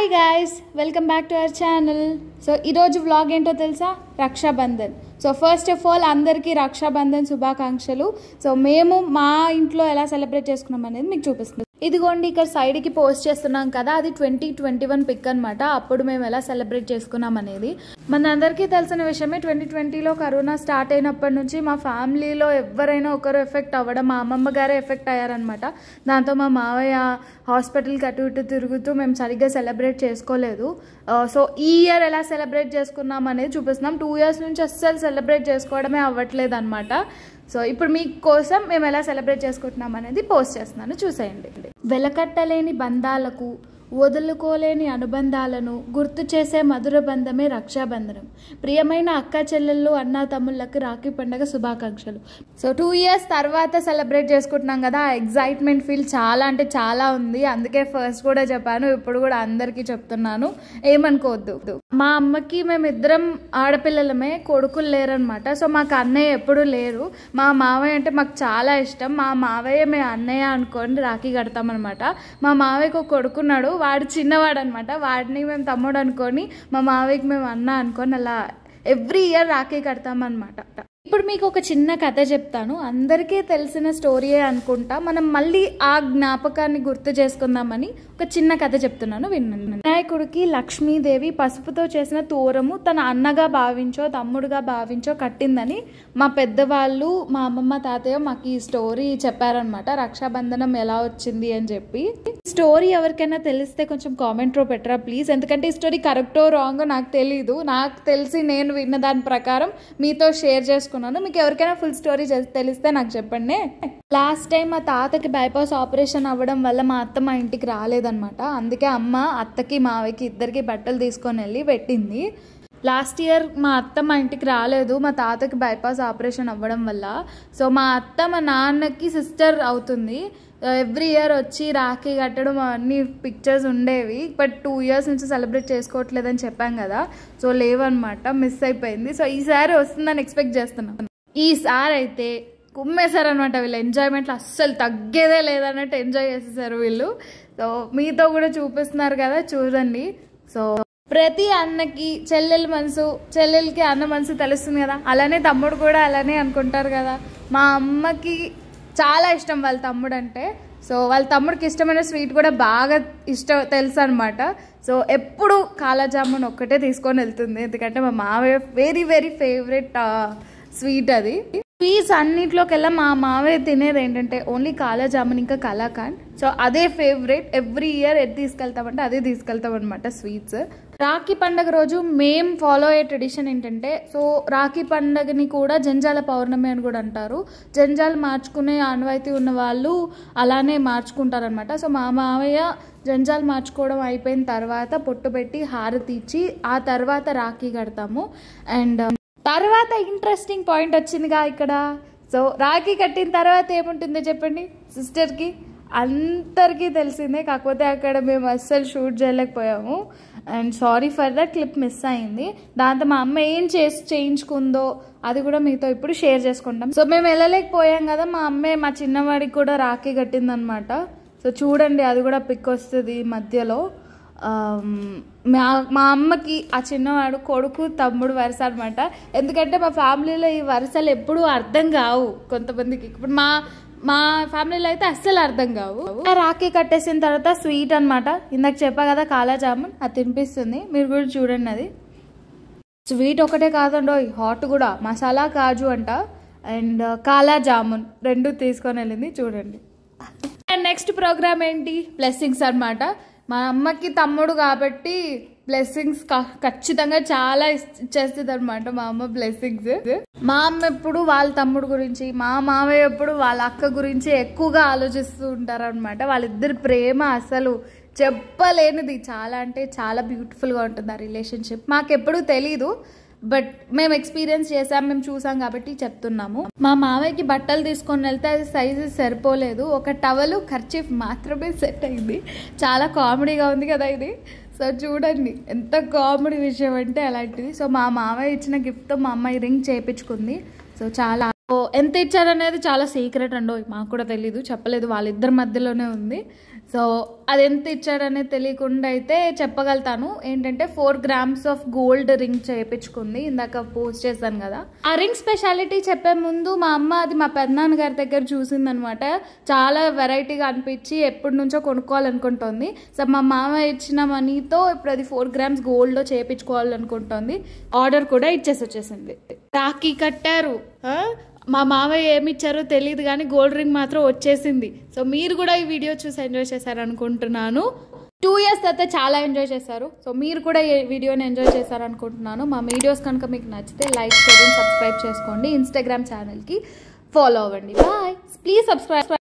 hi guys welcome back to our channel so ఈరోజు vlog ఏంటో తెలుసా Raksha Bandhan so first of all అందరికీ రక్షాబంధన్ శుభాకాంక్షలు సో మేము మా ఇంట్లో ఎలా సెలబ్రేట్ చేసుకున్నాం అనేది మీకు చూపిస్తుంది ఇదిగోండి ఇక్కడ సైడ్కి పోస్ట్ చేస్తున్నాం కదా అది ట్వంటీ ట్వంటీ వన్ పిక్ అనమాట అప్పుడు మేము ఎలా సెలబ్రేట్ చేసుకున్నాం అనేది మనందరికీ తెలిసిన విషయమే ట్వంటీ ట్వంటీలో కరోనా స్టార్ట్ అయినప్పటి నుంచి మా ఫ్యామిలీలో ఎవరైనా ఒకరు ఎఫెక్ట్ అవ్వడం మా అమ్మమ్మ గారే ఎఫెక్ట్ అయ్యారనమాట దాంతో మా మావయ్య హాస్పిటల్కి అటు ఇటు తిరుగుతూ మేము సరిగ్గా సెలబ్రేట్ చేసుకోలేదు సో ఈ ఇయర్ ఎలా సెలబ్రేట్ చేసుకున్నాం అనేది చూపిస్తున్నాం టూ ఇయర్స్ నుంచి అస్సలు సెలబ్రేట్ చేసుకోవడమే అవ్వట్లేదు అనమాట సో ఇప్పుడు మీకోసం మేము ఎలా సెలబ్రేట్ చేసుకుంటున్నాం అనేది పోస్ట్ చేస్తున్నాను చూసేయండి వెలకట్టలేని బంధాలకు వదులుకోలేని అనుబంధాలను గుర్తు చేసే మధుర బంధమే రక్షాబంధనం ప్రియమైన అక్క చెల్లెళ్ళు అన్న తమ్ముళ్ళకి రాఖీ పండగ శుభాకాంక్షలు సో టూ ఇయర్స్ తర్వాత సెలబ్రేట్ చేసుకుంటున్నాం కదా ఆ ఎగ్జైట్మెంట్ ఫీల్ చాలా అంటే చాలా ఉంది అందుకే ఫస్ట్ కూడా చెప్పాను ఇప్పుడు కూడా అందరికీ చెప్తున్నాను ఏమనుకోవద్దు మా అమ్మకి మేమిద్దరం ఆడపిల్లలమే కొడుకులు లేరనమాట సో మాకు అన్నయ్య ఎప్పుడూ లేరు మా మావయ్య అంటే మాకు చాలా ఇష్టం మా మావయ్య మేము అన్నయ్య అనుకొని రాఖీ కడతామన్నమాట మా మావయ్యకు ఒక కొడుకున్నాడు వాడు చిన్నవాడు అనమాట వాడిని మేము తమ్ముడు అనుకొని మా మావయ్యకి మేము అన్న అనుకొని అలా ఎవ్రీ ఇయర్ రాఖీ కడతామన్నమాట ఇప్పుడు మీకు ఒక చిన్న కథ చెప్తాను అందరికీ తెలిసిన స్టోరీయే అనుకుంటా మనం మళ్ళీ ఆ జ్ఞాపకాన్ని గుర్తు చేసుకుందామని ఒక చిన్న కథ చెప్తున్నాను విన్నాను వినాయకుడికి లక్ష్మీదేవి పసుపుతో చేసిన తోరము తన అన్నగా భావించో తమ్ముడుగా భావించో కట్టిందని మా పెద్దవాళ్ళు మా అమ్మమ్మ తాతయ్య మాకు ఈ స్టోరీ చెప్పారనమాట రక్షాబంధనం ఎలా వచ్చింది అని చెప్పి స్టోరీ ఎవరికైనా తెలిస్తే కొంచెం రో పెట్టరా ప్లీజ్ ఎందుకంటే ఈ స్టోరీ కరెక్టో రాంగో నాకు తెలీదు నాకు తెలిసి నేను విన్న దాని ప్రకారం మీతో షేర్ చేసుకున్నాను మీకు ఎవరికైనా ఫుల్ స్టోరీ తెలిస్తే నాకు చెప్పండి లాస్ట్ టైం మా తాతకి బైపాస్ ఆపరేషన్ అవ్వడం వల్ల మా అత్త మా ఇంటికి రాలేదనమాట అందుకే అమ్మ అత్తకి మావయ్యకి ఇద్దరికి బట్టలు తీసుకొని వెళ్ళి పెట్టింది లాస్ట్ ఇయర్ మా అత్త మా ఇంటికి రాలేదు మా తాతకి బైపాస్ ఆపరేషన్ అవ్వడం వల్ల సో మా అత్త మా నాన్నకి సిస్టర్ అవుతుంది ఎవ్రీ ఇయర్ వచ్చి రాఖీ కట్టడం అన్ని పిక్చర్స్ ఉండేవి బట్ టూ ఇయర్స్ నుంచి సెలబ్రేట్ చేసుకోవట్లేదని చెప్పాం కదా సో లేవనమాట మిస్ అయిపోయింది సో ఈసారి వస్తుందని ఎక్స్పెక్ట్ చేస్తున్నాను ఈసారి అయితే కుమ్మేశారనమాట వీళ్ళు ఎంజాయ్మెంట్లో అస్సలు తగ్గేదే లేదన్నట్టు ఎంజాయ్ చేసేసారు వీళ్ళు సో మీతో కూడా చూపిస్తున్నారు కదా చూడండి సో ప్రతి అన్నకి చెల్లెల మనసు చెల్లెలకి అన్న మనసు తెలుస్తుంది కదా అలానే తమ్ముడు కూడా అలానే అనుకుంటారు కదా మా అమ్మకి చాలా ఇష్టం వాళ్ళ తమ్ముడు అంటే సో వాళ్ళ తమ్ముడికి ఇష్టమైన స్వీట్ కూడా బాగా ఇష్టం తెలుసు అనమాట సో ఎప్పుడు కాలాజామున్ ఒక్కటే తీసుకొని వెళ్తుంది ఎందుకంటే మా మామయ్య వెరీ వెరీ ఫేవరెట్ స్వీట్ అది స్వీట్స్ అన్నిట్లోకెల్లా మా మావయ్య తినేది ఏంటంటే ఓన్లీ కాలాజామున్ ఇంకా కలాకాండ్ సో అదే ఫేవరెట్ ఎవ్రీ ఇయర్ ఎది తీసుకెళ్తామంటే అదే తీసుకెళ్తాం అనమాట స్వీట్స్ రాఖీ పండగ రోజు మేం ఫాలో అయ్యే ట్రెడిషన్ ఏంటంటే సో రాఖీ పండగని కూడా జంజాల పౌర్ణమి అని కూడా అంటారు జంజాలు మార్చుకునే ఆనవాయితీ ఉన్న వాళ్ళు అలానే మార్చుకుంటారనమాట సో మా మావయ్య జంజాలు మార్చుకోవడం అయిపోయిన తర్వాత పొట్టు పెట్టి హారతి ఇచ్చి ఆ తర్వాత రాఖీ కడతాము అండ్ తర్వాత ఇంట్రెస్టింగ్ పాయింట్ వచ్చిందిగా ఇక్కడ సో రాఖీ కట్టిన తర్వాత ఏముంటుందో చెప్పండి సిస్టర్కి అందరికీ తెలిసిందే కాకపోతే అక్కడ మేము అస్సలు షూట్ చేయలేకపోయాము and sorry for that clip miss అయింది దాంతో మా అమ్మ ఏం చేసి చేయించుకుందో అది కూడా మీతో ఇప్పుడు షేర్ చేసుకుంటాం సో మేము వెళ్ళలేకపోయాం కదా మా అమ్మే మా చిన్నవాడికి కూడా రాఖీ కట్టిందనమాట సో చూడండి అది కూడా పిక్ వస్తుంది మధ్యలో మా మా అమ్మకి ఆ చిన్నవాడు కొడుకు తమ్ముడు వరుస అనమాట ఎందుకంటే మా ఫ్యామిలీలో ఈ వరుసలు ఎప్పుడూ అర్థం కావు కొంతమందికి ఇప్పుడు మా మా ఫ్యామిలీలో అయితే అస్సలు అర్థం కావు రాఖీ కట్టేసిన తర్వాత స్వీట్ అనమాట ఇందాక చెప్పా కదా కాలాజామున్ అది తినిపిస్తుంది మీరు కూడా చూడండి అది స్వీట్ ఒకటే కాదండి హాట్ కూడా మసాలా కాజు అంట అండ్ కాలా జామున్ రెండు తీసుకొని వెళ్ళింది చూడండి అండ్ నెక్స్ట్ ప్రోగ్రామ్ ఏంటి బ్లెస్సింగ్స్ అనమాట మా అమ్మకి తమ్ముడు కాబట్టి బ్లెస్సింగ్స్ ఖచ్చితంగా చాలా ఇచ్చేస్తుంది అనమాట మా అమ్మ బ్లెస్సింగ్స్ మా అమ్మ ఎప్పుడు వాళ్ళ తమ్ముడు గురించి మా మామయ్య ఎప్పుడు వాళ్ళ అక్క గురించి ఎక్కువగా ఆలోచిస్తూ ఉంటారు అనమాట వాళ్ళిద్దరి ప్రేమ అసలు చెప్పలేనిది చాలా అంటే చాలా బ్యూటిఫుల్గా ఉంటుంది ఆ రిలేషన్షిప్ మాకెప్పుడు తెలీదు బట్ మేము ఎక్స్పీరియన్స్ చేసాం మేము చూసాం కాబట్టి చెప్తున్నాము మా మామయ్యకి బట్టలు తీసుకొని వెళ్తే అది సైజు సరిపోలేదు ఒక టవలు ఖర్చీఫ్ మాత్రమే సెట్ అయింది చాలా కామెడీగా ఉంది కదా ఇది సో చూడండి ఎంత కామెడీ విషయం అంటే అలాంటిది సో మా మామయ్య ఇచ్చిన గిఫ్ట్తో మా అమ్మాయి రింగ్ చేయించుకుంది సో చాలా ఎంత ఇచ్చారనేది చాలా సీక్రెట్ అండో మాకు కూడా తెలీదు చెప్పలేదు వాళ్ళిద్దరి మధ్యలోనే ఉంది సో అది ఎంత ఇచ్చాడనే తెలియకుండా అయితే చెప్పగలుగుతాను ఏంటంటే four grams of gold ring చేయించుకుంది ఇందాక పోస్ట్ చేశాను కదా ఆ రింగ్ స్పెషాలిటీ చెప్పే ముందు మా అమ్మ అది మా పెద్దనాన్నగారి గారి దగ్గర చూసిందనమాట చాలా వెరైటీగా అనిపించి ఎప్పటి నుంచో కొనుక్కోవాలనుకుంటుంది సో మా మామ ఇచ్చిన మనీతో ఇప్పుడు అది ఫోర్ గ్రామ్స్ గోల్డ్లో చేయించుకోవాలనుకుంటుంది ఆర్డర్ కూడా ఇచ్చేసి వచ్చేసింది రాఖీ కట్టారు మా మామయ్య ఏమి ఇచ్చారో తెలియదు కానీ గోల్డ్ రింగ్ మాత్రం వచ్చేసింది సో మీరు కూడా ఈ వీడియో చూసి ఎంజాయ్ చేశారు అనుకుంటున్నాను టూ ఇయర్స్ అయితే చాలా ఎంజాయ్ చేశారు సో మీరు కూడా ఈ వీడియోని ఎంజాయ్ చేశారు అనుకుంటున్నాను మా వీడియోస్ కనుక మీకు నచ్చితే లైక్ చేయండి సబ్స్క్రైబ్ చేసుకోండి ఇన్స్టాగ్రామ్ ఛానల్కి ఫాలో అవ్వండి బాయ్ ప్లీజ్ సబ్స్క్రైబ్